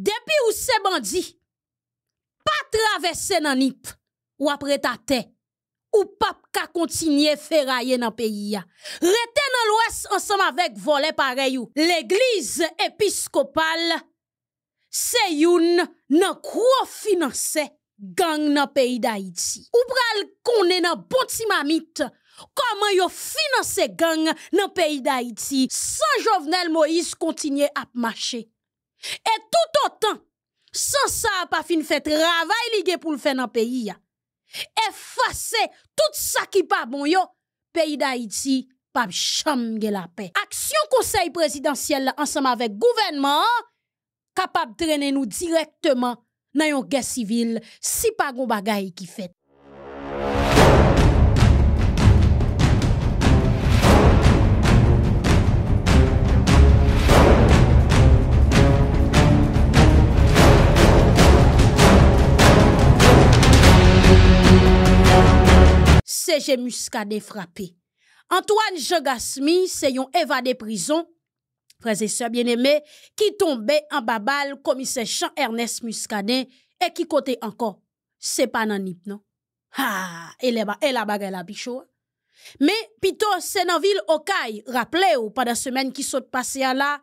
Depuis ou ces bandits pas traversé nan nip, ou après ta tête ou pas ka continuer faire dans peyi ya. Rete nan l'ouest l'Ouest avec avec pareil pareil. L'Église épiscopale c'est youn nan gros gang dans pays d'Haïti. Ou pral n'a nan bon timamite comment yo la gang dans pays d'Haïti. sans Sans Jovenel Moïse continuer à marcher. Et tout autant, sans ça, pas fin fait travail li pour le faire dans le pays. Effacer tout ça qui pas bon yo, pays d'Haïti, pas la paix. Action conseil présidentiel ensemble avec gouvernement, capable de traîner nous directement dans une guerre civile, si pas bon bagay qui fait. J'ai Muscadet frappé. Antoine Jogasmi c'est un évadé prison, frères et sœurs bien aimé, qui tombait en babal commissaire Jean-Ernest Muscadet et qui côté encore. C'est pas nan non? Ha, Elle la, elle la bagaille hein? Mais plutôt, c'est pito, ville Okai, rappelez rappelez ou, semaine semaine qui s'est passée passée la,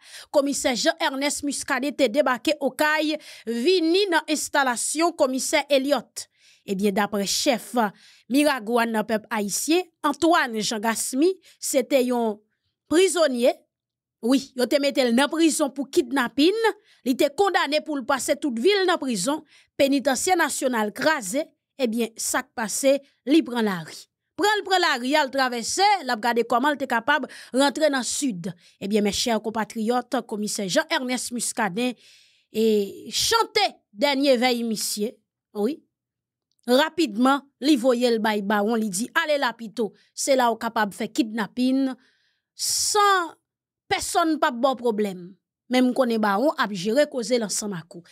Jean-Ernest Muscadet te débarqué Okay, vini dans l'installation commissaire Elliott. Eh bien, d'après chef euh, Miragouan peuple peuple haïtien, Antoine Jean Gasmi, prisonnier, oui, yon prizonye, oui, prison pour kidnapping, nan prizon pou kidnapin, pour te kondane passer ville ville prison, prison pénitentiaire national crasé. Eh bien, ça passé, il prend la ri. le prend la a regardé comment la était capable de rentrer dans le sud. Eh bien, mes chers compatriotes, commissaire Jean-Ernest Muscadet, et chanté « dernier veille monsieur, oui, rapidement li voyait le baïba on lui dit allez lapito c'est là au capable faire kidnapping sans personne pas bon problème même qu'on est baron a géré l'ensemble à coup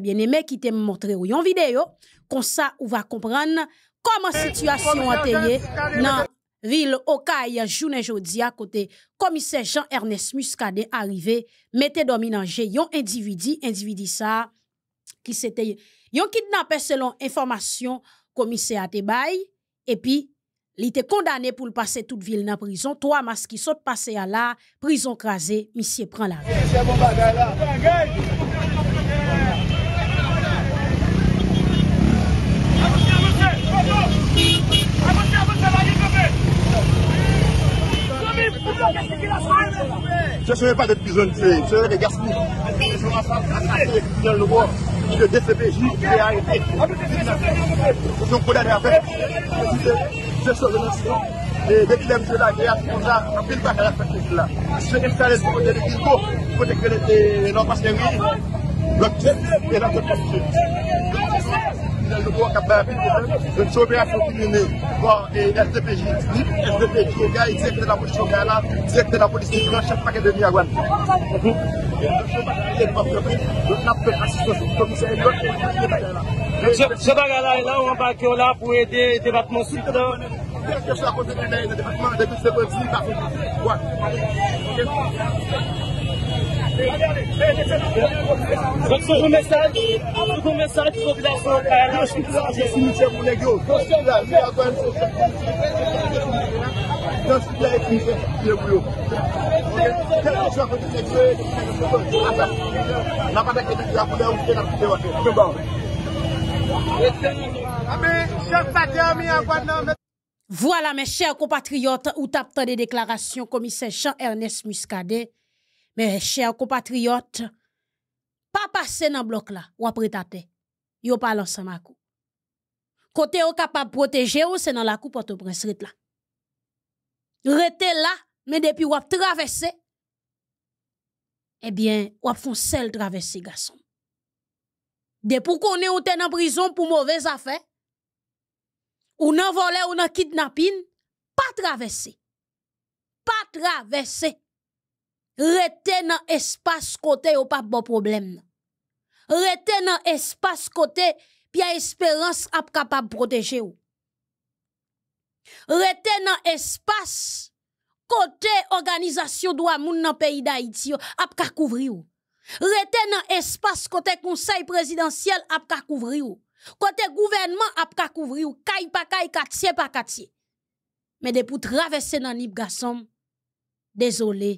bien-aimé qui t'a montré une vidéo comme ça on va comprendre comment situation a non Ville Okaïa, journée jodi à côté, commissaire Jean-Ernest Muscadet arrivé, mettez dominant, j'ai un individu, individu ça, qui s'était Yon kidnappé selon information commissaire te et puis il était condamné pour le passer toute ville dans prison. Trois masques qui sont passés à la prison crasée, monsieur prend la. Je ne serai pas de prisonniers, je serai de gaspilles. Je serai des de DCPJ, VA, et B se son kou dade avè se son de l'institut de Deklem, Zola, Gaya, Sondar anpil kakare patik la se se lèm sa lèm pou kote de Deklim pou pou te kre lèm nan paske wè blok tè, lèm nan paske wè se son, se son, se son kou akabè avè, se son soubè anpil pou anè, pou anè, SDPJ SDPJ, yè gè, yè kè la pochon gè la yè kè la pochon gè la, chèk pa kè deni anpil, anpil E legson pa ap kon внимание aposhhhh Che ba galaind an ou an union pou e devatman senta Ne染 kon a kontre ev laisse vade Dei devatman��면 pasado N,'f ke suejasva zague Seve saob yv asson Kaya li qote Msn 편 pou sos mayome K 1400 C ak wè Voilà mes chers compatriotes, ou tapent des déclarations commissaire Jean-Ernest Muscadet. Mes chers compatriotes, pas passer dans le bloc là, ou après ne Yo pas ensemble à Côté au capable protéger c'est dans la coupe pour te là rete mais depuis traversé et bien Eh bien, fon seul traverser garçon. De pou qu'on ou te en prison pour mauvaise affaire, ou nan volé, ou nan kidnapping, pas traversé. Pas traversé. Rete nan espace côté, ou pas bon problème. Rete nan côté kote pi a est ap de protéger ou. Rete nan espas kote organizasyon do amoun nan peyi da iti yo ap kakouvri yo. Rete nan espas kote konsay prezidansyel ap kakouvri yo. Kote gouvernman ap kakouvri yo. Kay pa kay, katsye pa katsye. Mede pou travesse nan ip gasom. Dezole,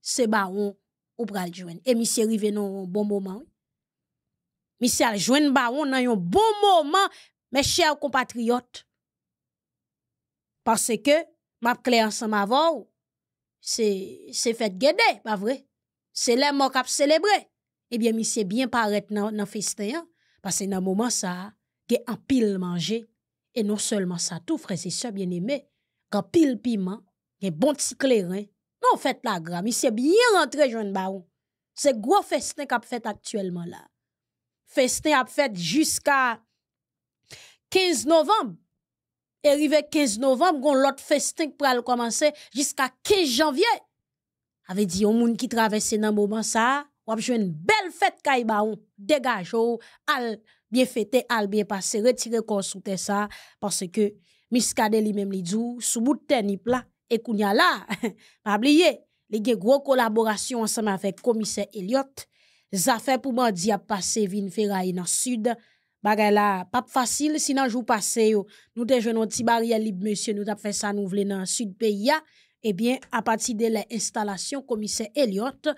se baon ou pral jwen. E misye riven nou bon moman. Misye al jwen baon nan yon bon moman. Me chè ou kompatriot. parce que m'a clé ensemble avant c'est c'est fait guédé pas vrai c'est les qui a célébré Eh bien monsieur bien pas dans le festin hein. parce que dans moment ça a un pile manger et non seulement ça tout frère c'est ça bien aimé, un pile piment un bon petit clairin non faites la je monsieur bien rentré jeune baron c'est gros festin a fait actuellement là festin a fait jusqu'à 15 novembre et arrivé 15 novembre, gon l'autre festin pour aller commencer jusqu'à 15 janvier. Avait dit au monde qui traversait dans moment ça, ou jouer une belle fête Kaibaon, dégage ou oh, al bien fêter, al bien passer, retirer corps sous ça parce que Miskade li même li sous bout de ni là et kounya là, pas oublier, les une gros collaboration ensemble avec commissaire Elliot, affaires pour bandi a passé ferraille dans sud, bagay la, pas facile, sinon jour passé, nous te un petit barrière libre, monsieur, nous avons fait ça, nous voulons dans le sud pays, eh bien, à partir de l'installation, commissaire Elliott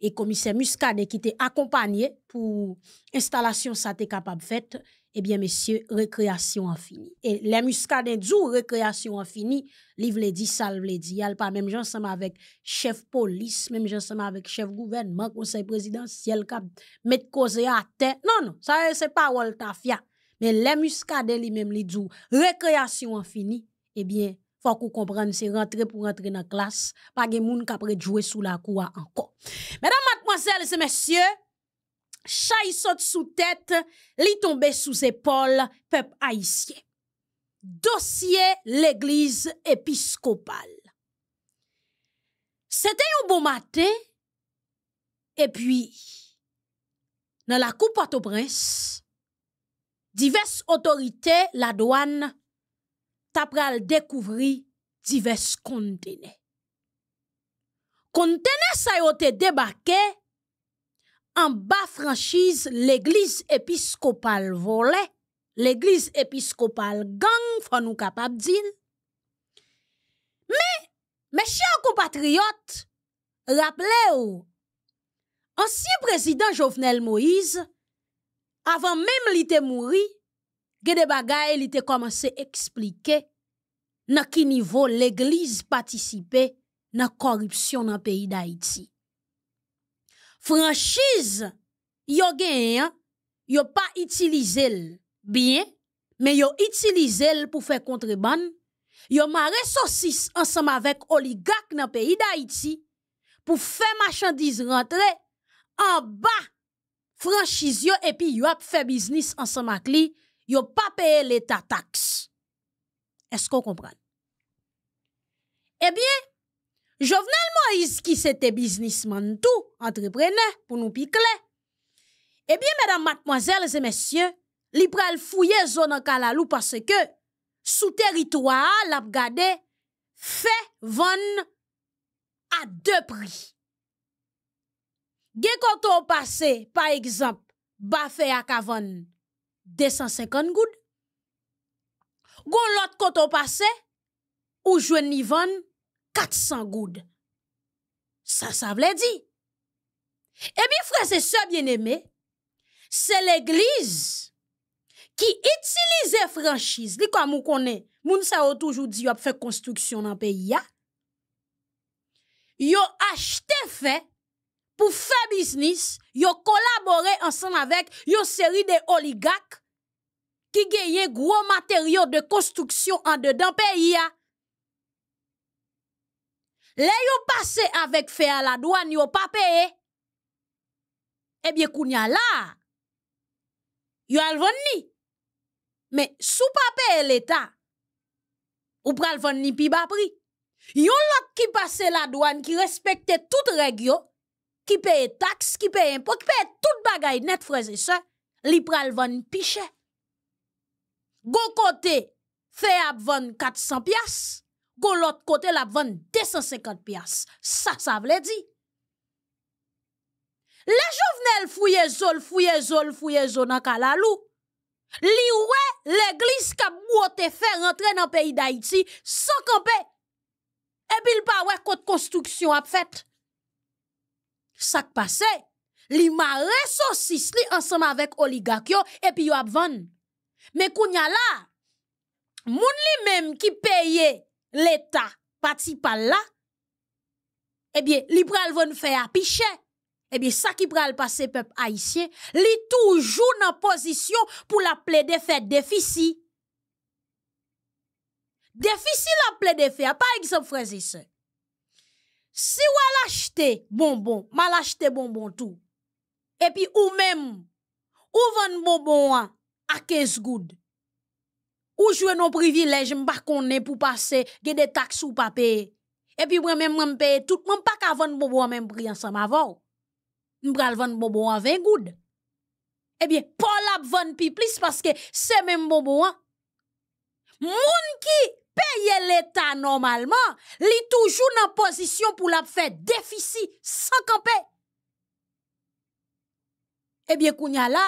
et commissaire Muscadet qui étaient accompagnés pour installation ça été capable de faire, eh bien, messieurs, récréation infinie. Et les muscadins d'où récréation infinie, livre les dit, ça le dit. Il pas même ensemble avec chef police, même ensemble avec chef gouvernement, conseil présidentiel, cap, mettre cause à terre. Non, non, ça, c'est pas Woltafia. Mais les muscadins, lui-même, les dit, récréation infinie, eh bien, faut qu'on comprenne, c'est rentrer pour rentrer dans la classe, pas de monde qui a jouer sous la cour encore. Mesdames, mademoiselles et messieurs, Chay saute sous tête, li tombe sous épaules, peuple haïtien. Dossier l'église épiscopale. C'était un beau matin, et puis, dans la coupe à au diverses autorités, la douane, tapral découvrir divers conteneurs. Conteneurs ça a été débarqué. En bas franchise l'église épiscopale volée, l'église épiscopale gang, nous sommes capables mais dire. Mais, mes chers compatriotes, rappelez-vous, Jovenel Moïse, avant même l'été était mouri, il commencé bagay li expliquer quel qui niveau l'Église à la corruption dans le pays d'Haïti franchise yo gagne yo pas utilisé bien mais yo utilisé pour faire contrebande yo maré saucisse ensemble avec oligarque dans le pays d'Haïti pour faire marchandise rentrer en bas franchise yo et puis yo a fait business ensemble avec lui yo pas payé l'état taxe est-ce qu'on comprend eh bien Jovenel Moïse qui c'était businessman tout, entrepreneur, pour nous piquer. Eh bien, mesdames, mademoiselles et messieurs, l'Ipral fouille zone en Kalalou parce que, sous territoire, l'Abgade fait vendre à deux prix. quand on passe, par exemple, Bafé à cavon, 250 goud. Gon lot quand on passé ou jouen ni 400 goudes. Ça, ça veut dire. Eh bien, frère, c'est ça, bien-aimé. C'est l'église qui utilisait franchise. Li comme on connaît, toujours dit, yop fait construction dans le pays. Vous Yo acheté fait pour faire business, yo collaboré ensemble avec une série de oligarques qui gagnaient gros matériaux de construction en dedans pays. Le yon passe avec fait à la douane, yon pas payé. Eh bien, kounya là, yon al vanni. Mais sous pas payé l'État, ou pral ni pi ba prix. Yon lot qui passe la douane, qui respecte tout règle, qui paye taxes, qui paye impôts, qui paye tout bagay net, frères et sœurs, li pral vonni piche. Gon côté, fait à 400 piastres. kon lot kote la ban 250 pias. Sa, sa vle di. Le jovenel fweye zol, fweye zol, fweye zol na kalalu. Li we, le glis ka mwote fe rentre nan peyi da iti, sa kanpe, e bil pa we kote konstruksyon ap fet. Sa k pase, li ma re sosis li ansama vek oligak yo, e pi yo ap ban. Me kounya la, moun li mem ki peye, l'Etat pati pa la, ebiye, li pral von fè a pichè, ebiye, sa ki pral pase pep a isye, li toujou nan pozisyon pou la ple de fè defisi. Defisi la ple de fè a, pa eksemp frezi se. Si wala chete bonbon, malachete bonbon tou, epi ou mem, ou von bonbon a, a kez goud, Ou jwe nou privilej mba konen pou pase gede tak sou pape. Epi mwen mwen mpe tout, mwen pak avon bobo an menm priyansan ma vò. Mbra lvan bobo an ve goud. Epi pol ap von pi plis paske se menm bobo an. Moun ki peye l'Etat normalman, li toujou nan posisyon pou l ap fe defisi sankanpe. Epi kounya la.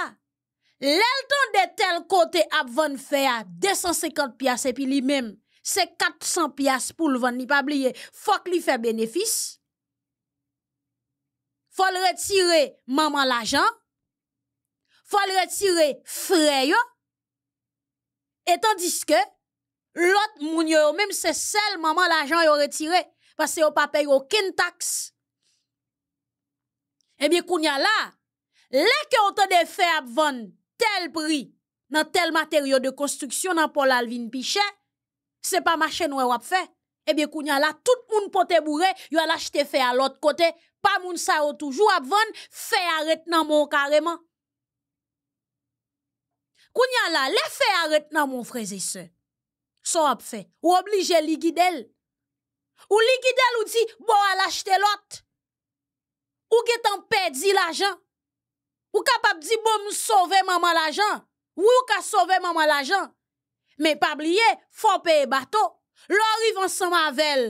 L'elton de tel côté à vendre faire 250 pièces et puis lui-même c'est 400 pièces pour le vendre, pas oublier, faut qu'il fait bénéfice. Faut le retirer maman l'argent. Faut le retirer frère. Et tandis que l'autre moun yo même c'est seul maman l'argent yo retiré parce que n'a pas payé aucune taxe. Eh bien kounya là, les que de faire vendre tel pri nan tel materyo de konstruksyon nan Paul Alvin Pichet, se pa mache nou e wap fe, ebe eh kounyan la tout moun pote mou re, yo alachte fe alot kote, pa moun sa otouj wap ven, fe aret nan moun kareman. Kounyan la, le fe aret nan moun freze se, so wap fe, ou oblige likidel, ou likidel ou di, bo alachte lot, ou getan pedi la jan, Ou kap ap di bom souve maman l'ajan? Ou ou ka souve maman l'ajan? Men pabliye, fò peye bato. Lò rivan san mabel,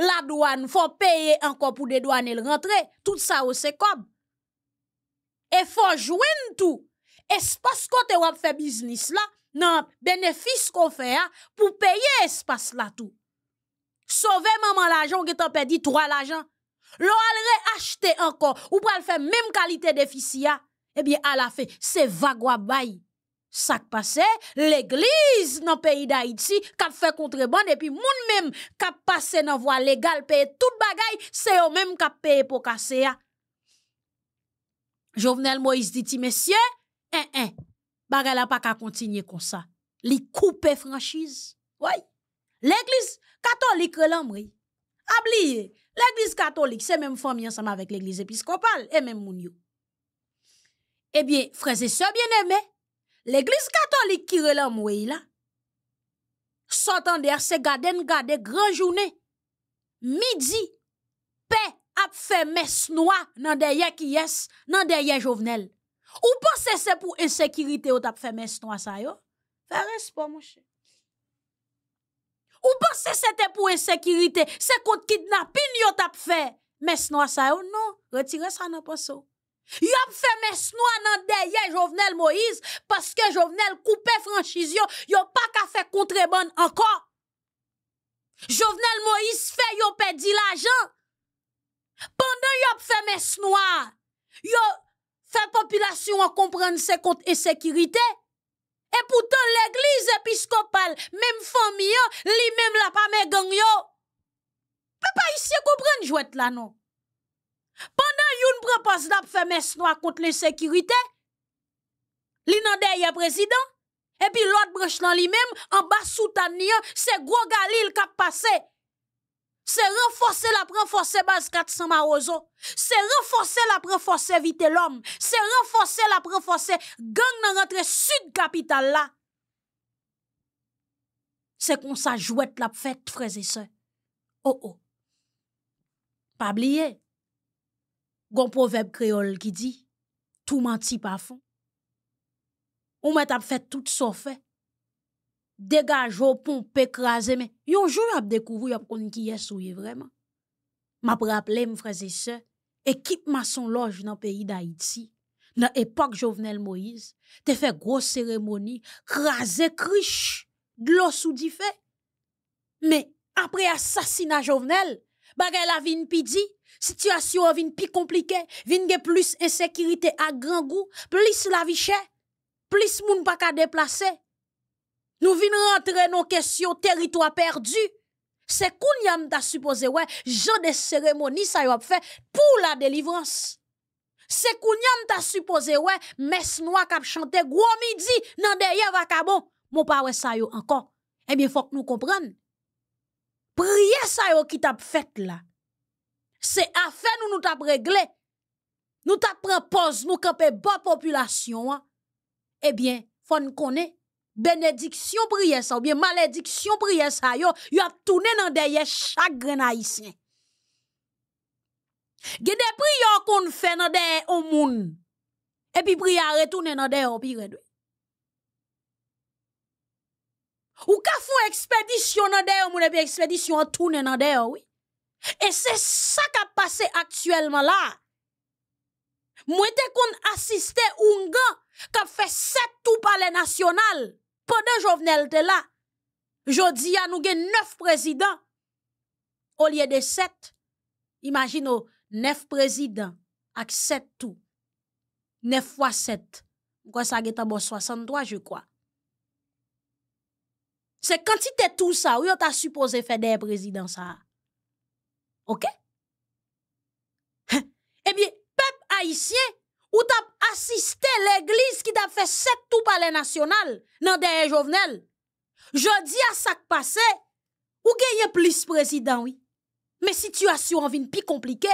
la douan fò peye ankon pou de douan el rentre. Tout oh, sa ou se kom. E fò jwen tout. E spas kote wap fe biznis la, nan benefis kon fe ya, pou peye espas la tout. Souve maman l'ajan, ou getan pe di trwa l'ajan? Lò al re achete ankon, ou pral fe men kalite defisi ya? Ebi, eh ala fe, se vagwa bay. Sak pase, l'Eglise nan peyi da iti, kap fe kontreban, epi moun menm kap pase nan vwa legal, peye tout bagay, se yo menm kap peye pou kase ya. Jovenel Moïse diti, Mesye, en en, bagay la pa ka kontinye konsa. Li koupe franchise, woy. L'Eglise katolik re lan mri. Abliye, l'Eglise katolik, se menm fòm yansama vek l'Eglise episkopal, e menm moun yon. Ebyen, eh freze se bieneme, l'Eglise Katolik kire la mwey la, sotan der se gaden gade gran jounen, midi, pe ap fe mesnwa nan deye ki yes, nan deye jovenel. Ou pa se se pou ensekirite yo tap fe mesnwa sayo? Fere se pa mwche. Ou pa se se te pou ensekirite se kont kidnapin yo tap fe mesnwa sayo? Non, retire sa nan pa so. Yop fe mesnwa nan deye Jovenel Moïse Paske Jovenel koupe franchisyon Yop pa ka fe kontrebon anka Jovenel Moïse fe yop pedi la jan Pande yop fe mesnwa Yop fe populasyon a komprende se kont e sekirite E poutan l'eglise episkopal Mem fomi yo, li mem la pa me genyo Pe pa isye kouprende jwet la nou pandan yon prepos dap fe mesnwa kont le sekirite li nan deye prezident epi lot brech nan li mem an bas soutan nian se gro galil kap pase se refose la prefose base 400 marozon se refose la prefose vite lom se refose la prefose gang nan rentre sud kapital la se kon sa jwet lap fet freze se o oh, o oh. pa bliye Gon proverbe créole qui dit, tout menti par fond. On met ap fait tout sauf Dégage au pompe écrasé mais yon jour ap découvrir ap konn qui est souye vraiment. M'a rappelé mes frères et sœurs, équipe maçon loge dans pays d'Haïti. Dans l'époque Jovenel Moïse, te fait grosse cérémonie, crasé criche, de l'eau sous fait. Mais après assassinat Jovenel, bagay la vin pidi, Situation vient pi compliquée, y gen plus insécurité à grand goût, plus la vie chère, plus moun pas ka déplacer. Nous venons rentrer nos questions, territoire perdu. C'est qu'on y a supposé ouais, de cérémonie ça y a fait pour la délivrance. C'est qu'on y a supposé ouais, mes noix k'ap chanter gros midi dans derrière vacabon. Mon pas ouais ça encore. Eh bien faut que nous comprenions. Priez ça yo qui t'a fait là. Se afen nou nou tap regle, nou tap prepoz mou kapè ba populasyon an, ebyen, fon konen, benediksyon priye sa ou bien malediksyon priye sa yo, yo ap tounen nan deye chagre nan isyen. Gede priyon konen fe nan deye omoun, epi priyare tounen nan deye ou pi redwe. Ou ka foun ekspedisyon nan deye omoun epi ekspedisyon tounen nan deye ouwi. E se sa ka pase aktuelman la. Mwen te kon asiste un gen ka fe set tou pale nasyonal. Po de jovnel te la. Jodi an ou gen neuf prezident. O liye de set. Imagino, neuf prezident ak set tou. Nef fwa set. Kwa sa ge tabo 63, je kwa. Se kantite tou sa, ou yo ta suppose fe de prezident sa a? OK Eh bien, peuple haïtien, ou t'as assisté l'église qui t'a fait sept tout palais national dans dernier jovenel. Je dis à ça qui passé, ou gagnez plus président oui. Mais situation en vin plus compliquée,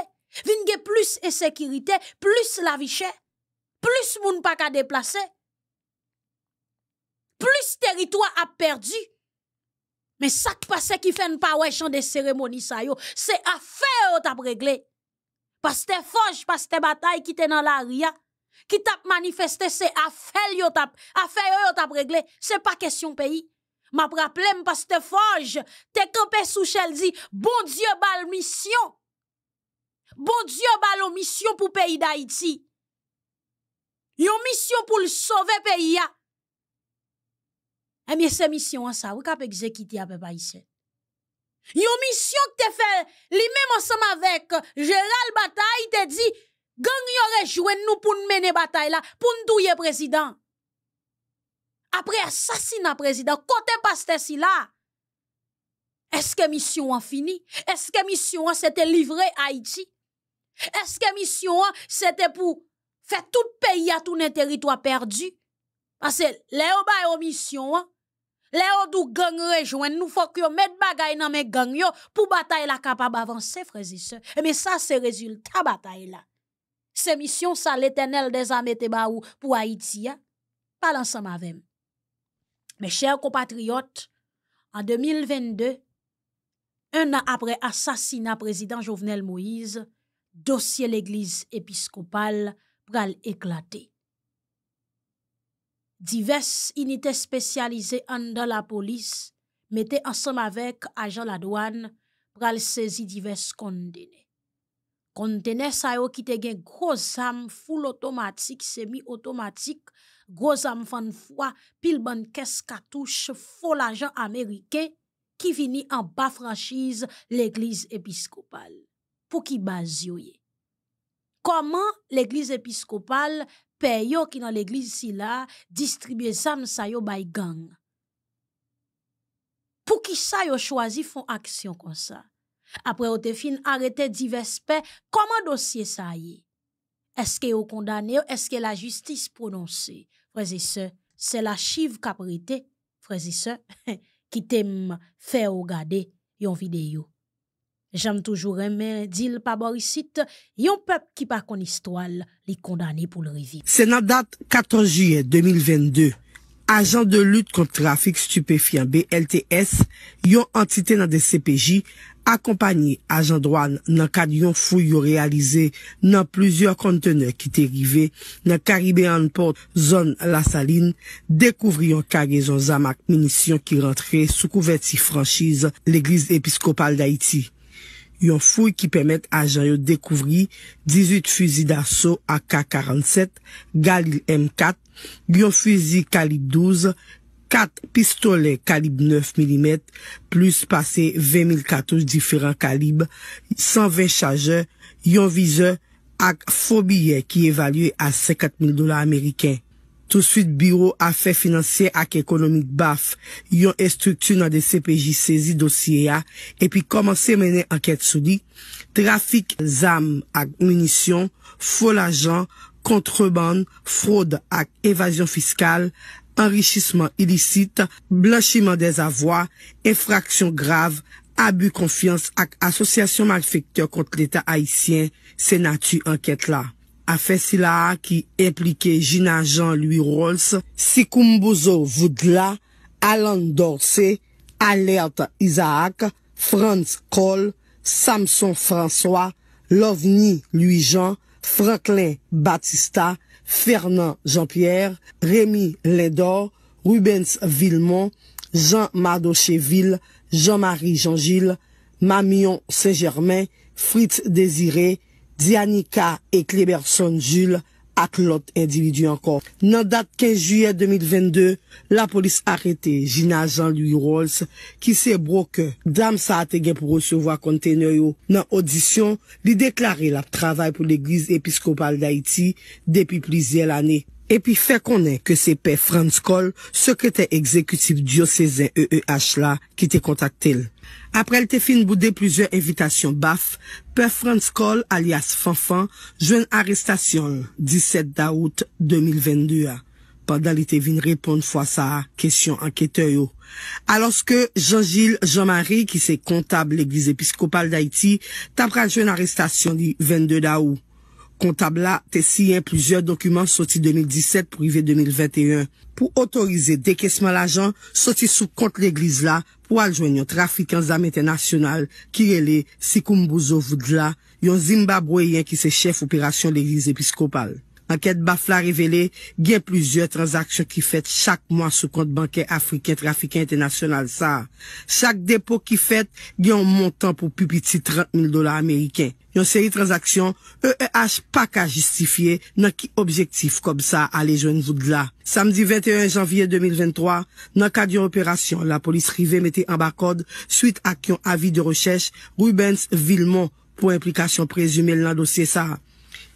vin gagne plus insécurité, plus la vie chère, plus moun pas qu'à déplacer. Plus territoire a perdu. Mais ça qui passe qui fait un pas chante de cérémonie, ça yo, c'est affaire yo t'a réglé. Parce que forge, parce que bataille qui t'es dans la ria, qui t'a manifesté, c'est affaire yo t'a, affaire yo t'a réglé. C'est pas question pays. M'a rappelé, parce que forge, t'es campé sous chel dit, bon Dieu bal mission. Bon Dieu bal mission pour pays d'Haïti. Yon mission pour le sauver pays. Eh bien, c'est mission ça, vous pouvez exécuter à peu près ici. Une mission que tu as fait, lui-même ensemble avec euh, Gérald Bataille, il te dit, gang y nous pour nous mener bataille là, pour nous douiller président. Après assassinat président, côté pasteur si là, est-ce que mission a fini? Est-ce que mission s'était livrée à Haïti? Est-ce que mission c'était pour faire tout pays à tout un territoire perdu? Parce que là, on une mission, hein. Le odou gang rejwen nou fok yo met bagay nan men gang yo pou batay la kapab avanse, frezi se. Eme eh sa se rezulta batay la. Se misyon sa l'eternel de zame te ba ou pou Haiti ya, palan sa mavem. Me chèr compatriot, an 2022, un an apre asasina prezident Jovenel Moïse, dosye l'eglise episkopal pral eklate. Dives inite spesyalize an dan la polis, mete ansam avek ajan la douan, pral sezi divers kondene. Kondene sayo ki te gen groz am ful otomatik, semi otomatik, groz am fan fwa, pil ban kes katouche, fol ajan Amerike, ki vini an ba franschize l'Eglise Episkopal. Pou ki baz yo ye. Koman l'Eglise Episkopal... Pè yo ki nan l'eglis si la, distribye zan sa yo bay gang. Pou ki sa yo chwazi fon aksyon kon sa? Apre o te fin, arete di vespe, koman dosye sa ye? Eske yo kondane yo, eske la justis prononse? Frèze se, se la chiv kaprite, frèze se, ki tem fè o gade yon videyo. Jame toujou reme, dil pa borisit, yon pep ki pa kon istwal li kondane pou lorivit. Senan dat 14 juye 2022, ajan de lut kont trafik stupefyan BLTS, yon antite nan de CPJ, akompani ajan drouan nan kade yon fou yon realize nan plouzyon kontene ki terive nan Karibéan Port Zone La Saline, dekouvri yon kage zon zamak minisyon ki rentre soukouveti franchise l'Eglise Episkopal d'Haïti. Yon fuy ki pemet a jan yo dekouvri 18 fuzi daso AK-47, Galil M4, biyon fuzi kalib 12, 4 pistole kalib 9 mm, plus pase 2014 diferent kalib, 120 chaje, yon vize ak fobiye ki evalue a 50 000 dolar Ameriken. tout suite biro afe finanse ak ekonomik baf, yon estruktu nan de CPJ sezi dosye ya, epi komanse menen anket souli, trafik zam ak munisyon, fol ajan, kontreban, froid ak evasyon fiskal, anrichisman ilisit, blanchiman de zavwa, enfraksyon grav, abu konfians ak asosyasyon malfektyon kontre l'Etat haisyen, se natu anket la. fait qui qui impliquait Gina Jean-Louis Rolls, Sikumbozo Voudla, Alan Dorsey, Alerte Isaac, Franz Cole Samson François, Lovny Louis-Jean, Franklin Batista, Fernand Jean-Pierre, Rémi Lindor, Rubens Villemont, Jean Madocheville, Jean-Marie Jean-Gilles, Mamion Saint-Germain, Fritz Désiré, Dianika Ekleberson-Jules ak lot individu ankor. Nan dat 15 juye 2022, la polis arete Gina Jean-Louis-Rolls ki se broke Dam Saategen pou resevo ak konteneyo nan audisyon li deklare la travay pou l'Eglise Episkopal d'Haiti depi plizye l'ane. E pi fe konen ke se pe Franz Kohl, sekretè exekutif diyo sezen EEH la ki te kontakte el. Après le fin boudé plusieurs invitations baf, Père France Coll alias Fanfan, jeune arrestation 17 d'août 2022. Pendant l'été répond répondre fois sa question enquêteur Alors que Jean-Gilles Jean-Marie, qui c'est comptable l'église épiscopale d'Haïti, tapra jeune arrestation du 22 d'août. Kontabla te siyen plusieurs dokumans soti 2017 pou rive 2021 pou otorize dekesman la jan soti sou kont l'eglise la pou aljwen yon trafikans damen ten nasyonal ki ele sikoum bouzou voudla yon zimbabweyen ki se chef operasyon l'eglise episkopal. Anket Bafla revele, gen pluzye transaksyon ki fet chak mwa sou kont banken Afriken Trafiken Internasyonal sa. Chak depo ki fet, gen yon montan pou pupiti 30.000 dolar Ameriken. Yon seri transaksyon, EEH pa ka justifiye nan ki objektif kob sa a lejoun e e non, voud la. Samdi 21 janvye 2023, nan kadyon operasyon, la polis rive mette ambakode suite ak yon avi de rechèche Rubens-Villemont pou implikasyon prezumel nan dosye sa.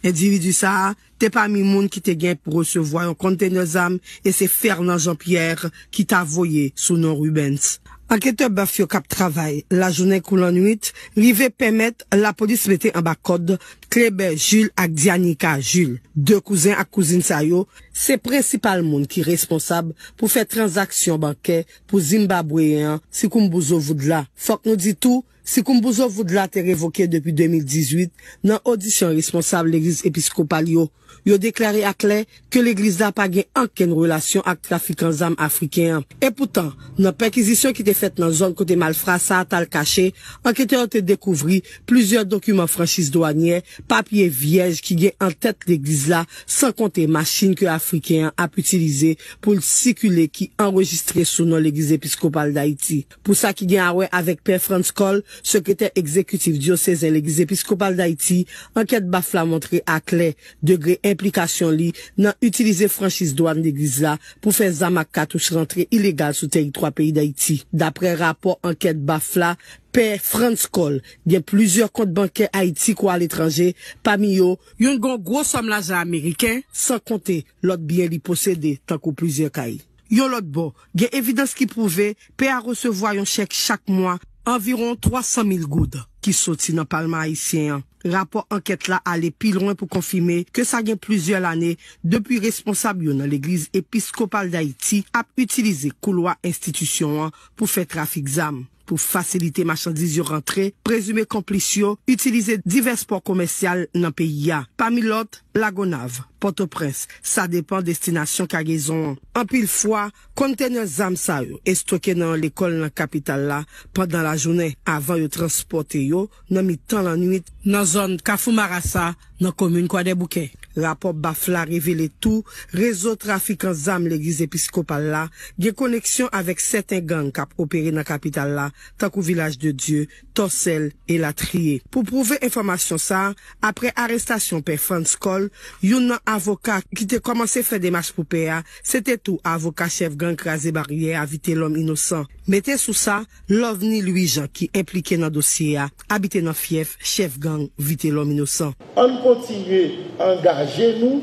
Individu sa, te pa mi moun ki te gen pou resevoyon konten no zam, e se fernan Jean-Pierre ki ta voye sou non Rubens. Anketen ba fyo kap travay, la jounen koulan 8, li ve pemet la polis mette an ba kod, klebe Jules ak Dianika Jules, de kouzin ak kouzin sayo. Se principal moun ki responsab pou fe transaksyon bankè pou Zimbabwe an, si koum Bouzo Voudla. Fok nou di tou, si koum Bouzo Voudla te revoke depi 2018 nan audisyon responsab l'Eglise Episkopalio. Yo deklari akle ke l'Eglise la pa gen anken relasyon ak la fikanzam Afrikan. E poutan, nan pekizisyon ki te fet nan zon kote Malfrasa atal kache, anketè an te dekouvri plizèr dokumen franschise douanye, papye viej ki gen an tèt l'Eglise la san konte maschine ke Afrikan. Afrikan ap utilize pou lsikule ki enregistre sou nou l'Eglise Episkopal d'Haïti. Pou sa ki gen awe avèk Père Franz Kohl, sekreter exekutif diyo sezen l'Eglise Episkopal d'Haïti, anket Bafla montre ak lè degre implikasyon li nan utilize franchise douane l'Eglise la pou fè zamak katouche rentre ilégal sou terri 3 peyi d'Haïti. Dapre rapor anket Bafla, Pe Frans Kohl gen plizir kont banken Haiti kwa al etranje, pa mi yo yon gon gwo somlaja Ameriken, san konte lot biyen li posede tanko plizir kaye. Yo lot bo, gen evidens ki pouve, pe a resevoyon chek chak mwa, anviron 300 mil goud ki soti nan palman Haitien. Rapor anket la ale pi loin pou konfime ke sa gen plizir lane depi responsab yo nan l'eglize episkopal d'Haiti ap utilize kou loa institisyon an pou fe trafik zame. pou fasilite machandise yo rentre, prezume komplis yo, utilize divers port komensyal nan peyi ya. Pamilot, Lagonav, Port-au-Presse, sa depan destinasyon kagezon. Anpil fwa, kontene zam sa yo, estoke nan l'ekol nan kapital la, pandan la jounen, avan yo transporte yo, nan mi tan lan nuit, nan zon Kafou Marassa, nan komoun kwa debouke. rapop bafla, revele tou, rezo trafik an zam le giz episkopal la, gen koneksyon avek seten gang kap opere nan kapital la, tank ou vilaj de dieu, tosel e la triye. Pou prouve informasyon sa, apre arestasyon pe Franskoll, yon nan avoka ki te komanse fè demache poupe ya, sete tou avoka chef gang krasè barye avite lom inosan. Mete sou sa, lovni lui jan ki implike nan dosye ya, abite nan fief, chef gang, vite lom inosan. An kontive an gag nous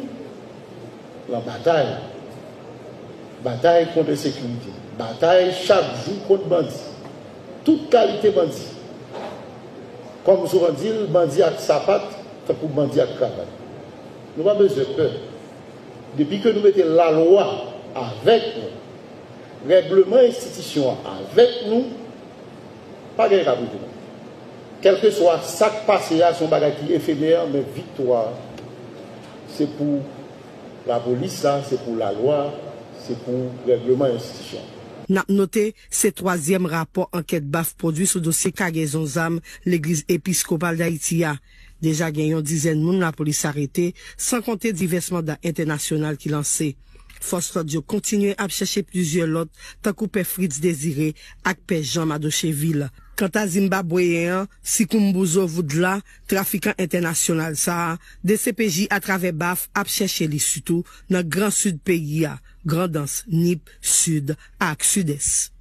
la bataille. Bataille contre la sécurité. Bataille chaque jour contre bandit. Toute qualité bandit. Comme souvent dit, le bandit avec sa patte, pour bandit avec cravate. Nous avons besoin de peur. Depuis que nous mettons la loi avec nous, règlement institution avec nous, pas de Quel que soit chaque qui à son bagage qui est éphémère, mais victoire C'est pour la police, c'est pour la loi, c'est pour le règlement institution. Na note, se troisième rapport enquête baffe produit sous dossier Kagezon Zam, l'église épiscopale d'Haïtia. Déjà, genyon dizaine moun la police arrêtée, sans compter divers mandats internationals qui l'en saient. Fos Radio kontinuye ap chache pluzyon lot takou pe Fritz Dezire ak pe Jean Madocheville. Kant a Zimbabwe yen, Sikoumbouzo Voudla, trafikan internasyonal sa, DCPJ atrave baf ap chache li suto nan Gran Sud Pegia, Grandans, Nip, Sud, ak Sudes.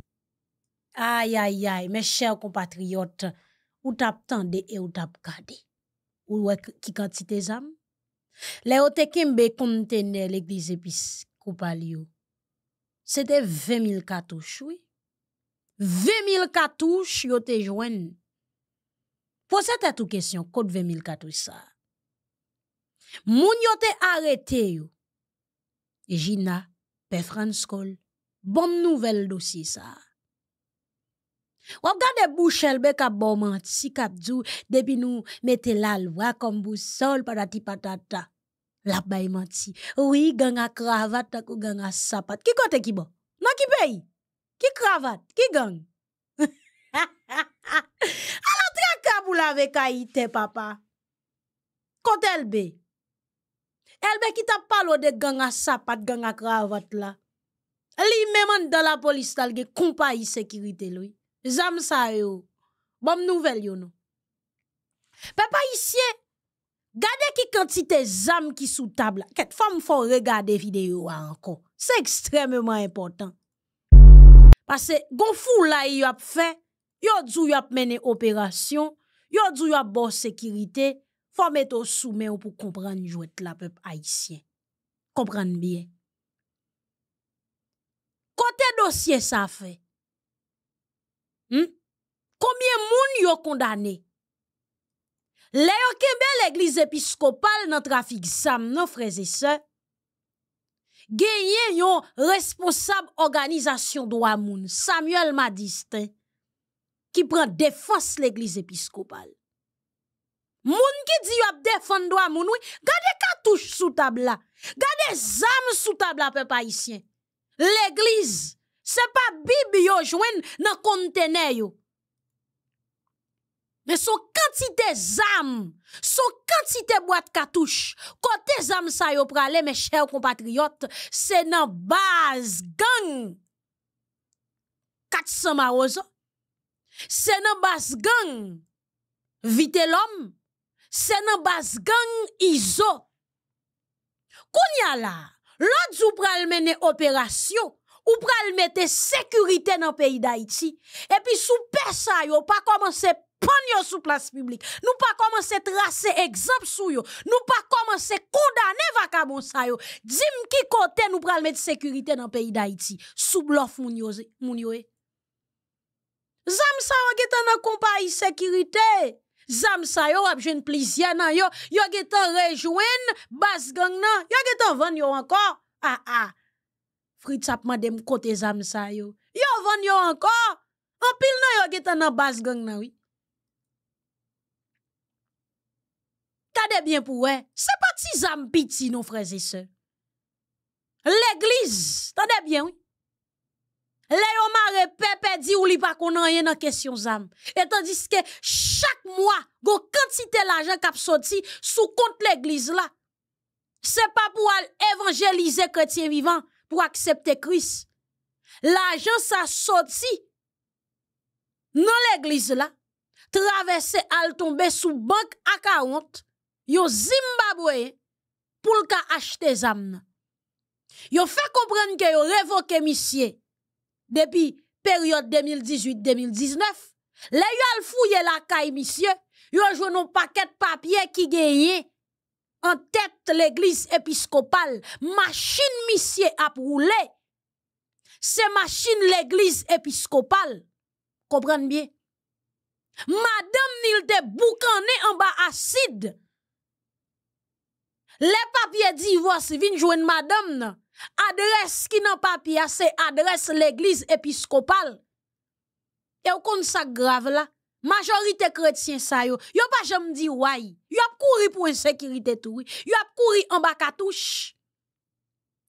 Ay, ay, ay, me chè ou kompatriot, ou tap tande e ou tap kade, ou wè ki kantite zam. Le ou tekimbe kontene l'Eglise Pisk, coupalio. C'était 20 000 cartouches, oui. 20 000 cartouches, yo te jouen. Pour cette question, quest 20 000 cartouches ça? Moun yo te arrêté yo. Gina, Père France Cole, bonne nouvelle dossier ça. Ou gade bouche à kap bon menti cap du, depuis nous mettez la loi comme boussole patati patata. La bayman si. Ou yi ganga kravat akou ganga sapat. Ki kote ki bo? Ma ki peyi? Ki kravat? Ki gang? Alot yi akabou la ve ka ite papa. Kote elbe. Elbe ki tapal wade ganga sapat, ganga kravat la. Li meman da la polis talge kumpayi sekirite lou. Zam sa yo. Bom nouvel yo nou. Pe pa yi sye. Gade ki kantite zam ki sou tabla, ket fòm fò regade videyo anko. Se ekstremèman important. Pase gonfou la yop fè, yon djou yop mène operasyon, yon djou yop bò sekirite, fòm eto soumen ou pou kompran njou et la pep haisyen. Kompran mbyen. Kote dosye sa fè? Hmm? Koumye moun yon kondane? Lè yo kembe l'Eglise Episkopal nan trafik sam nan freze se, genye yon responsab organizasyon do amoun, Samuel Madiste, ki pran defos l'Eglise Episkopal. Moun ki di yo ap defon do amoun wè, gade katouj sou tabla, gade zam sou tabla pe pa isyen. L'Eglise se pa bib yo jwen nan kontene yo. Men son kantite zam, son kantite boat katouche, kote zam sa yo prale men chèw kompatriyot, se nan baz gang katsan marozo, se nan baz gang vite lom, se nan baz gang izo. Koun ya la, la djou pral mene operasyon, ou pral mette sécurité dans le pays d'Haïti. Et puis, sous paix ça, yo, pas commencer à prendre sous place publique. Nous pas commencer tracer exemple sou yo. Nous pas commencer condamner vacabon ça yo. Dim qui côté nous pral mettre sécurité dans le pays d'Haïti. Sous bluff moun yo, eh. Zam sa yo getan nan compagnie sécurité. Zam sa yo ap jwen plizye nan yo. Yo getan rejouen bas gang nan. Yo getan van yo encore. Ah ah. Fritz ap mon kote zam ça, yo. Yo van yo encore. En pile nan yo getan nan bas gang nan oui. Tade bien ouais. C'est pas si zam piti nou sœurs. se. L'Église tade bien oui. Le yo mare pepe di ou li qu'on konan yen nan question, zam. Et tandis que chaque mois, go quantité l'argent kap sorti sous compte l'Église, là. C'est pas pour al evanjelize chrétiens vivant pour accepter Christ. l'agence a sorti dans l'église là, traversé al tomber sous banque à 40, au Zimbabwe pour le cas acheter zam. Yo fait comprendre que yo révoqué monsieur depuis période 2018-2019. Les yo al fouillé la caille monsieur, yo joué un paquet de papier qui gagnait en tête l'église épiscopale, machine monsieur, à roulé C'est machine l'église épiscopale. Comprenez bien. Madame Nilde boucané en bas acide. Les papiers divorce viennent joindre madame. Adresse qui n'en pas c'est adresse l'église épiscopale. Et au compte ça grave là majorité chrétien ça yo, yo pas jamais dit why. Yo a couru pour insécurité tout, yo a couru en bas touche.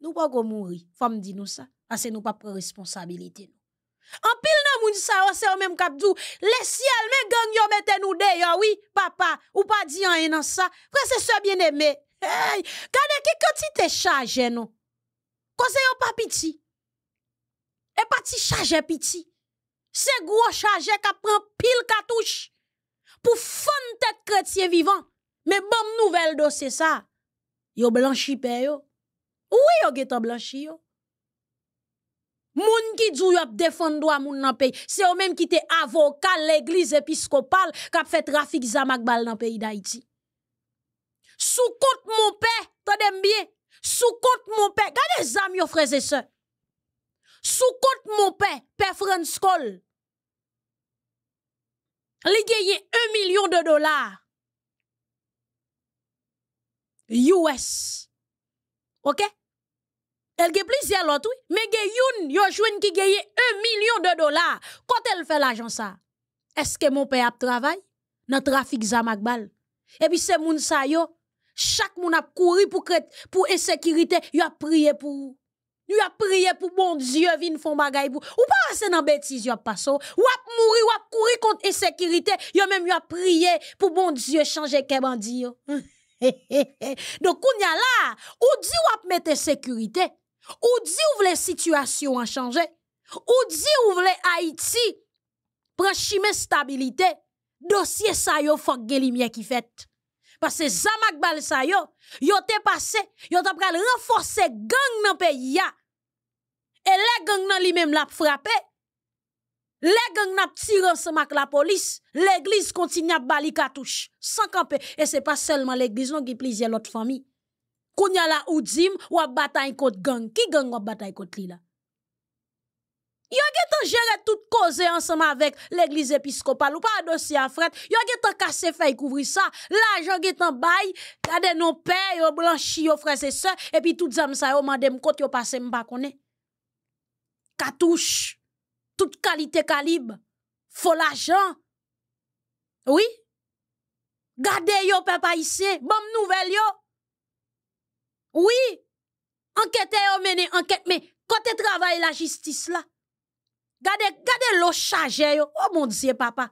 Nous pas go mourir, femme dit nous ça, parce que nous pas prendre responsabilité nous. En pile nan moun sa oh, c'est au même kap dou, les ciel mais gang yo mettez nous yo oui, papa, ou pas dit rien dans ça. Frère c'est ça bien-aimé. Hey, gade ki quantité charge nous. Conseil pas petit. Et pas ti chargé petit. C'est gros chargé qui prend pile cartouche pour fond tête chrétien vivant. Mais bonne nouvelle dossier ça. Yo blanchi pè yo. Oui, yo getan blanchi Les Moun qui ont défendu les droit pays. C'est eux même qui était avocat l'église épiscopale qui fait trafic zamak dans le pays d'Haïti. Sous compte mon père, tendez bien. Sous compte mon père. Gardez les amis, frères et sœurs sous compte mon père, père Franz Cole. Li gagné 1 million de dollars. US. OK? Elle gagne plusieurs autres, oui. Mais gagne yon a une qui gagne 1 million de dollars. Quand elle fait l'argent ça, est-ce que mon père a travaillé dans le trafic Zamakbal? Et puis c'est moun sa yo, chaque moun a couru pour pour insécurité, il a prié pour il a prié pour bon Dieu vienne font bagay pour. Ou pas rester dans bêtise, a passé. Ou a mourir, ou a courir contre insécurité, yo même a prié pour bon Dieu changer bandi bandit. Donc on y a là, ou dit ou a mettre sécurité, ou dit ou vle situation en changer, ou dit ou vle Haïti prendre chimé stabilité. Dossier ça yo fok gen lumière qui fait. Parce que Zamak Bal ça yo, yo te passé, yo te pral renforcer gang nan pays ya. Et les gang nan li même la frappé. Les gang n'a tiré ensemble avec la police, l'église continue à bali cartouche sans camper et c'est pas seulement l'église non qui plusieurs l'autre famille. Kounya la ou dim ou bataille contre gang, qui gang ou bataille contre li là? Yo getan jere tout cause ensemble avec l'église épiscopale. ou pas dossier à fret. Yo getan kase fey couvrir ça. L'argent yo getan bay, gade non pe, yo blanchi, et sœurs. Et puis, tout zam sa yo mandem kote yo passe mba Katouche, Toute qualité, calibre. Faux l'argent. Oui, gade yo pepa ici. isye, nouvelle, yo. Oui, enquête yo mene Mais mais kote travail la justice là, Gardez, l'eau l'eau Oh mon Dieu, papa.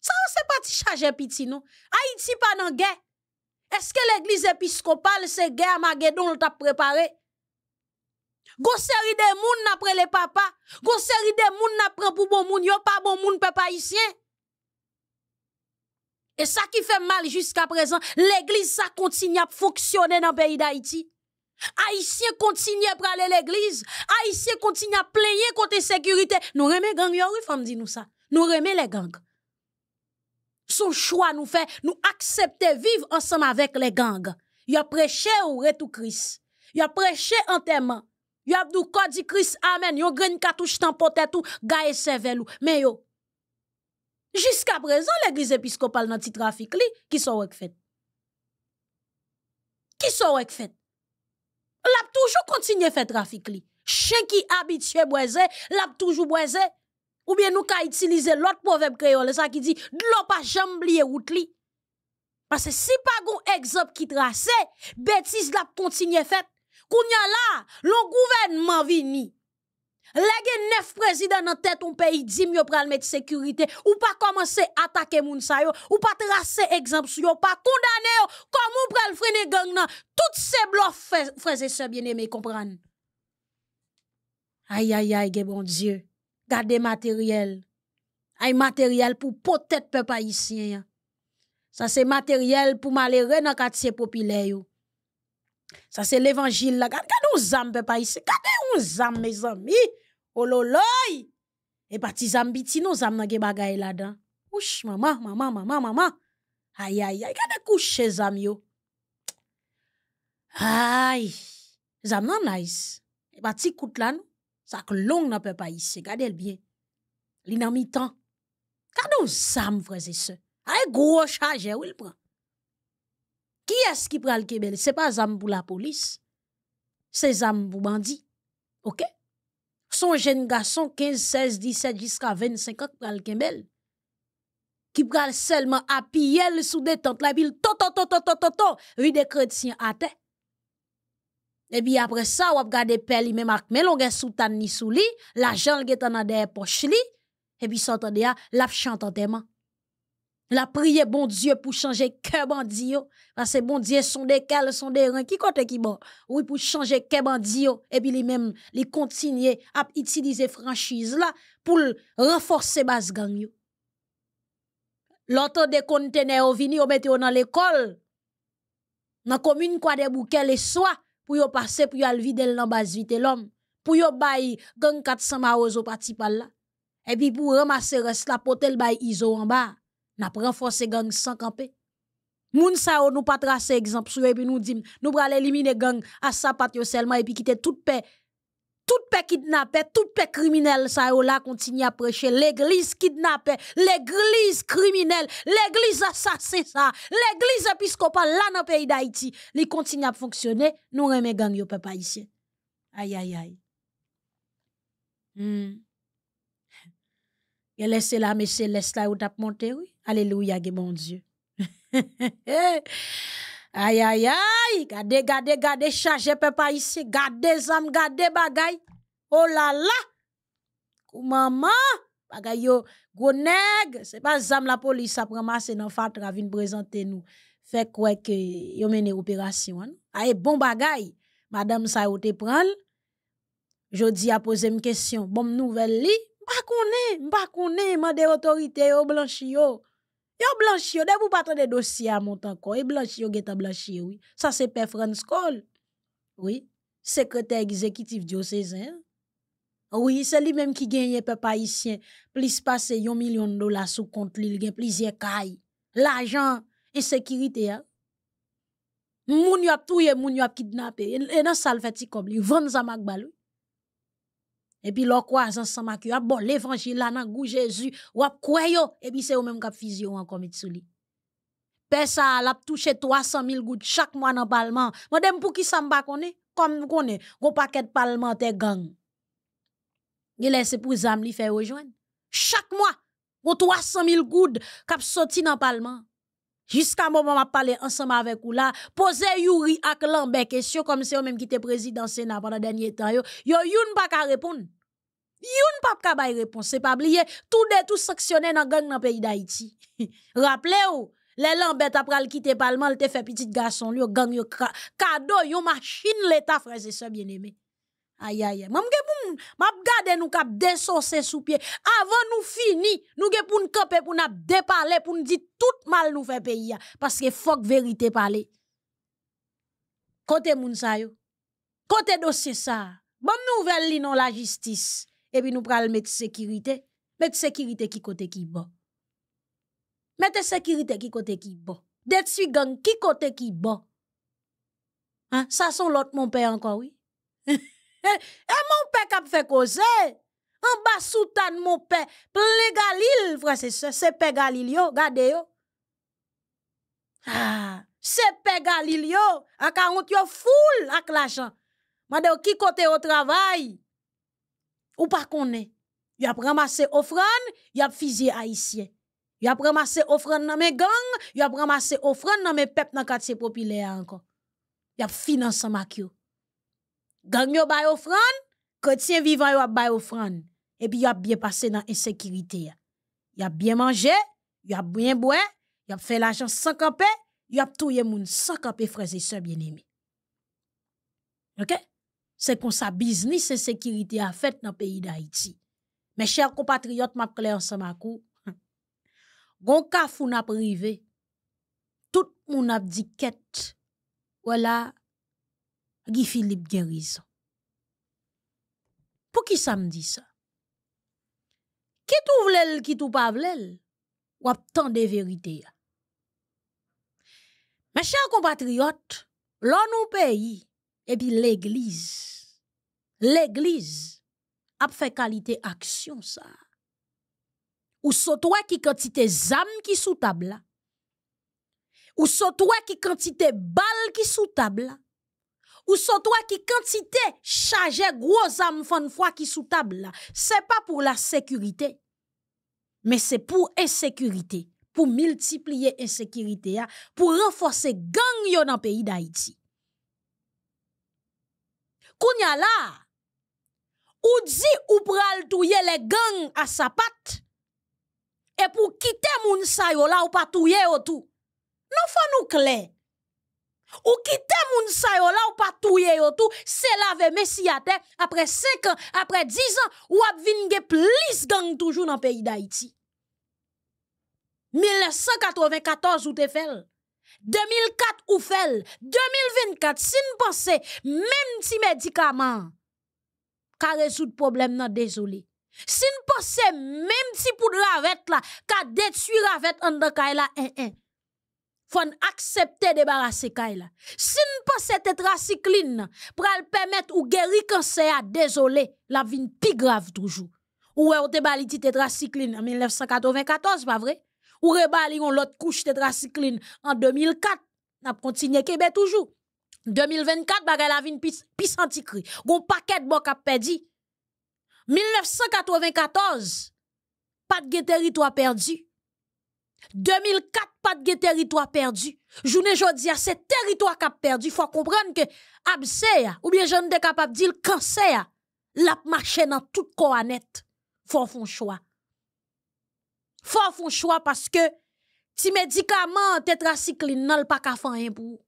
ça c'est se ti chargé, piti non. Haiti pas nan Est-ce que l'église épiscopale, se guerre amagedon Magedon, t'a préparé? Gon série de moun napre le papa. Gon série de moun napre pou bon moun. Yo pas bon moun pe pa Et Et ça qui fait mal présent, présent. ça continue à fonctionner dans le pays d'Haïti. Haïtiens continue à aller l'église. Haïtiens continue à plaigner côté sécurité. Nous remet gang, oui, nous ça. Nous remet les gangs. Son choix nous fait, nous accepter vivre ensemble avec les gangs. Il a prêché au retour Christ. Il a prêché en témoin. Il a dit Christ, amen. Il a grain cartouche tant potet tout, gaye sevelou. Mais yo, jusqu'à présent, l'église épiscopale dans petit trafic li, qui sont fait? Qui sont fait? l'a toujours continué faire trafic li. Chien qui habitué boise, l'a toujours Boisé. Ou bien nous ka utiliser l'autre proverbe créole ça qui dit l'eau pas jamais outli. Parce que si pas un exemple qui tracé, bêtise l'a continué fait. Kounya là, le gouvernement vini Lège neuf présidents dans tête un pays dim yo pral mettre sécurité ou pas commencer attaquer moun sa yo ou pas tracer exemple sur yo pas condamner yo comment pral freiner gang nan tout ces blagues, frères et sœurs bien-aimés comprendre Aïe aïe aïe bon Dieu gardez matériel Aïe matériel pour peut-être peuple haïtien hein. ça c'est matériel pour malheureux dans quartier populaire yo ça c'est l'évangile là. Regardez nos âmes, peuple haïtien. Regardez nos âmes, mes amis ololoy, Et parti zam biti nou zam nan ge bagay la dan. Oush, maman maman maman maman. Ay, ay, aïe, gade kouche zam yo. Ay, zam nan nice. Et parti kout lan, que long nan pe pa yise, gade el bien. Li nan mi tan. Gade ou zam vreze se? gros gwo il ou il pran. ce qui le pral kebele? Se pas zam pour la police, c'est zam pour bandit, Ok? son jeune garçon, 15, 16, 17, jusqu'à 25 qui pral kembel. qui pral à api yel sou tentes. la ville, to, to, to, to, to, to, to, chrétiens ça kretien et puis après ça, wap gade pel li men mak men, gen sou tan ni li, la jan en derrière poche, li, et puis de ya, la chantan la prier bon Dieu pour changer cœur bandio parce que bon Dieu sont des cales sont des reins qui côté qui bon oui pour changer cœur bandio et puis lui même les continuer à utiliser franchise là pour renforcer base gang l'autre des conteneurs au vini dans l'école dans la commune quoi des bouquets les soir pour yo passer pour aller vider dans base vite l'homme pour yo bail gang 400 au parti par là et puis pour ramasser reste la porter le iso en bas n'a renforcé gang sans camper. Moun sa nous pas tracer exemple sur et puis nous dit nous pral éliminer gang à sa patrie seulement et puis quitter toute paix toute paix kidnappée, toute paix criminelle ça là continue à prêcher l'église kidnappée, l'église criminelle, l'église assassinée, ça, l'église épiscopale là dans pays d'Haïti, li continue à fonctionner, nous remet gang yo peuple haïtien. Aïe aïe aïe. Hmm. Et laissez la mais c'est laisse là où monté oui. Alléluia, bon Dieu. aïe, aïe, aïe. Gardez, gardez, gardez, chargez, papa ici. Gardez, Zam, gardez, bagay. Oh là là. Kou maman. Bagay yo, gros se pas zam la police après ramasser nan fatra, vin présenter nous. Fait quoi que yo mené opération. Hein? bon bagay. Madame sa yo te pran. Jodi a posé une question. Bonne nouvelle li. M'a koné, m'a koné, autorité blanchi yo. Yo blanchi yo, de vous pas de dossier à mon temps Et blanchi yo, geta blanchi oui. Ça c'est Père France Cole. Oui. Secrétaire exécutif diocésain. Oui, c'est lui-même qui gagne peuple haïtien. Plus passe 1 million de dollars sous compte li, il gagne plusieurs cailles. L'argent, insécurité. Hein? Moun yo touye, moun yo kidnappé. Et dans e ça le fait comme li, vendre ça et puis, l'on croise ensemble avec Bon, l'évangile là, dans le Jésus, ou ap yo et puis c'est vous même qui ont fusé encore Mitsouli. Pesa, l'a touché 300 000 gouttes chaque mois dans le Parlement. Madame, pour qui ça m'a connu? Comme vous connaissez, le paquet de parlementaires gang. Il laissé pour les amis faire rejoindre. Chaque mois, 300 000 gouttes qui ont sorti dans le Parlement jusqu'à moment m'a parlé ensemble avec vous là poser Yuri ak Lambert question comme c'est vous même qui était président Sénat pendant dernier temps yo yo pa ka répondre youn pas ka bay réponse c'est pas oublier tout de tout sanctionné dans gang dans pays d'Haïti rappelez-vous les Lambert après quitter parlement il te fait petit garçon yon gang yon. cadeau yo machine l'état frères et sœurs bien aimé. Ayayay, mam ge pou m ap gade nou kap desose sou pie. Avan nou fini, nou ge pou m kepe pou m ap depale, pou m di tout mal nou fepe ya. Paske fok verite pale. Kote moun sayo, kote dosye sa, mam nou vel li nan la jistis. E pi nou pral mette sekirite, mette sekirite ki kote ki bo. Mette sekirite ki kote ki bo. De tswi gang, ki kote ki bo. Sa son lot moun pe anko wii. E moun pe kap fe koze, an basoutan moun pe, ple galil, vwese se pe galil yo, ah, gade yo, se pe galil yo, ak a ont yo foul ak lajan, mwade yo ki kote yo travay, ou pa konen, yop ramase ofran, yop fizye aisyen, yop ramase ofran nan me gang, yop ramase ofran nan me pep nan katse popilea anko, yop finanse mak yo, gang yo bay offrande, chrétien vivant yo bay offrande. Et puis il a bien passé dans insécurité. Il a bien mangé, il a bien bu, il a fait l'argent sans camper, Il a tout moun sans camper frères et sœurs bien-aimés. OK? C'est comme ça business et sécurité a fait dans le pays d'Haïti. Mes chers compatriotes, m'a clair ensemble à coup. Gon kafou n'a privé. Tout moun ap di ket. Voilà, Guy Philippe Guérison. Pour qui ça me dit ça? Qui tout vlèl, qui tout pas vlèl, ou tant de vérité. Mes chers compatriotes, l'on nous pays, et puis l'église, l'église a fait qualité action ça. Ou toi qui quantité zam qui sous table là. Ou toi qui quantité balles qui sous table Ou sot wak ki kantite chaje groz am fon fwa ki sou tab la. Se pa pou la sekurite. Me se pou esekurite. Pou miltipliye esekurite ya. Pou renfose gang yo nan peyi da iti. Koun ya la. Ou dzi ou pral touye le gang a sa pat. E pou kite moun sayo la ou pa touye yo tou. Non fwa nou kley. Ou kite moun sayo la ou pa touye yo tou, se la ve mesi ate, apre 5 an, apre 10 an, wap vinge plis gang toujou nan peyi da iti. 1994 ou te fel, 2004 ou fel, 2024, sin pose, mem ti medikaman, ka rezout problem nan dezoli. Sin pose, mem ti poudre avet la, ka detui avet an dekay e la en en. faut accepter débarrasser kay là. Si nous pensons tetracycline pral permettre ou guérir cancer, désolé, la vie plus grave toujours. Ou ou te balit tetracycline en 1994, pas vrai? Ou rebali on l'autre couche tetracycline en 2004. N'a à Québec toujours. 2024 bagay la vin pis, antikri. Gon paquet bon kap perdu. 1994 pas de territoire perdu. 2004 pas de territoire perdu. Journée aujourd'hui, à c'est territoire cap perdu. Faut comprendre que absé ou bien j'en de capable dire cancer l'a marché dans tout cohanette. net. Faut font choix. Faut font choix parce que si médicament tétracycline nan pas ka faire rien pour.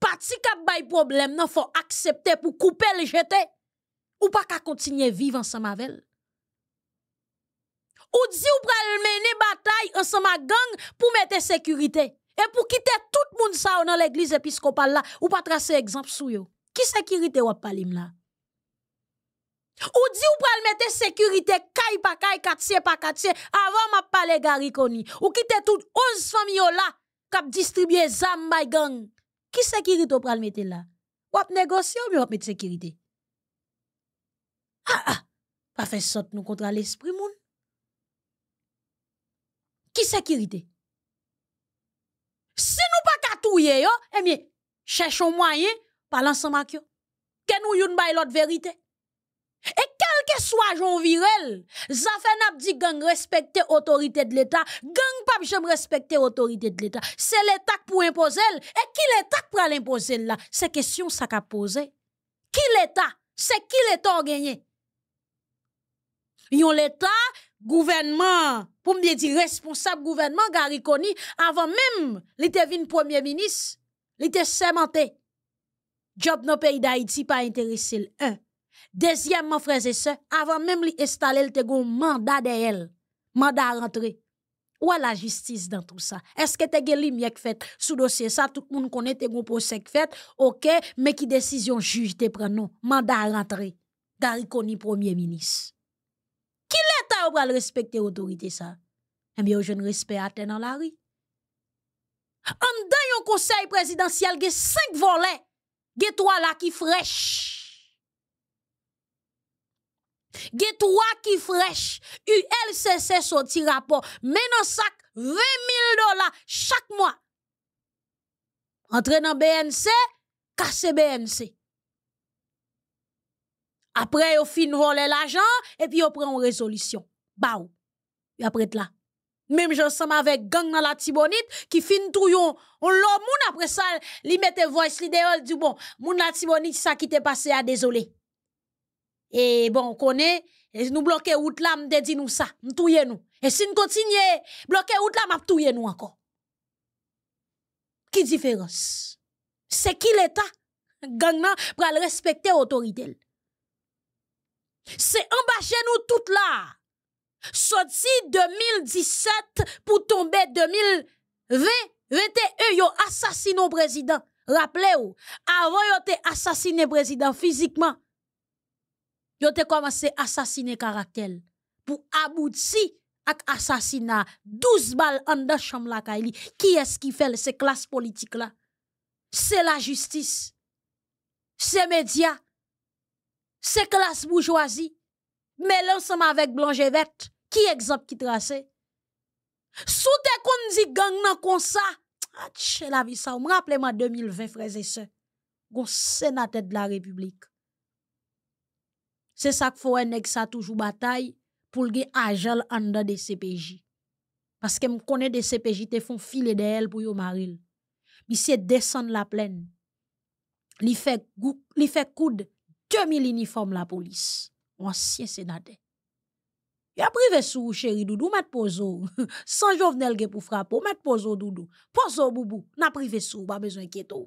Parti kap problème nan faut accepter pour couper le jeter ou pas ka continuer vivre ensemble avec ou dit ou pral mener bataille ensemble gang pour mettre sécurité. Et pour quitter tout le monde ça dans l'église épiscopale là, ou pas tracer exemple sou yo. Qui sécurité ou parler là? Ou dit ou pral mettre sécurité kay par kay quartier pa quartier avant m'a parler Gariconi. Ou quitter tout 11 familles là cap distribuer zam by gang. Qui sécurité ou pral mettre là? Ou ap négocier ou ap mettre sécurité? Ah ah, pas fait sot nous contre l'esprit moun. Qui sécurité? Si nous pas katouye yo, eh bien, cherchons moyen par l'ensemble Que nous yon bay l'autre vérité. Et quel que soit Jean Virel, Zafen dit gang respecter autorité de l'État, gang pas j'aime respecter autorité de l'État. C'est l'État pour imposer et qui l'État pour l'imposer là? C'est question ça qu'a posé. Qui l'État? C'est qui l'État gagné? Yon l'État gouvernement, pour me dire responsable gouvernement, Gary avant même l'été premier ministre, était sémenté. Job dans le pays d'Haïti pas intéressé un. Deuxièmement, frères et sœurs, avant même l'installer, le te un mandat elle, mandat à rentrer. Où est la justice dans tout ça? Est-ce que t'es gagné qui fait sous dossier ça? Tout le monde connaît tes gros procès fait, ok, mais qui décision juge te prend Mandat à rentrer. Gary premier ministre. Qui pour respecter autorité ça? Eh bien, je ne respecte à dans la rue. En dan conseil présidentiel, ge 5 volets, a 3 là qui y a 3 qui fraîche. ULCC sorti rapport, en sac 20 000 dollars chaque mois. Entre dans BNC, casse BNC. Après, yon fin voler l'argent, et puis on prend une résolution baou. Y là la. Même somme avec gang dans la tibonit qui fin touyon. On l'a moun après ça li mette voice li il bon. Moun la Tibonite ça qui te passé à désolé et bon nous e nous bloke out la Nous. nous ça sa. Mtouye nous et si nous continuons bloke out là m'a touye nous encore qui différence c'est qui l'état gang nan, pral respecter autorité. c'est ambache nous tout là sorti 2017 pour tomber 2020, 21 ont assassiné le président. Rappelez-vous, avant yo ont assassiné président physiquement, Ils ont commencé à assassiner caractère pour aboutir à l'assassinat. 12 balles en dans chambre Qui est-ce qui fait ces classes politiques là? C'est la justice. C'est médias. C'est classe bourgeoisie. Mais l'ensemble avec Blanche Verte. Qui exemple qui trace? Sous te kon di gang nan comme ça ah, la vie 2020, frères et sœurs, gon tête de la République. C'est ça que faut nèg ça toujours bataille pour que agel en des CPJ. Parce que connaît des CPJ te font filer de elle pour yon mais c'est descend la plaine. Ils fait coude 2000 uniformes la police. ancien sénateur y a privé sou chéri doudou, mat pozo. Sans jovenel ge pou frapo, mat pozo doudou. Pozo boubou, na privé sou, pas besoin kieto.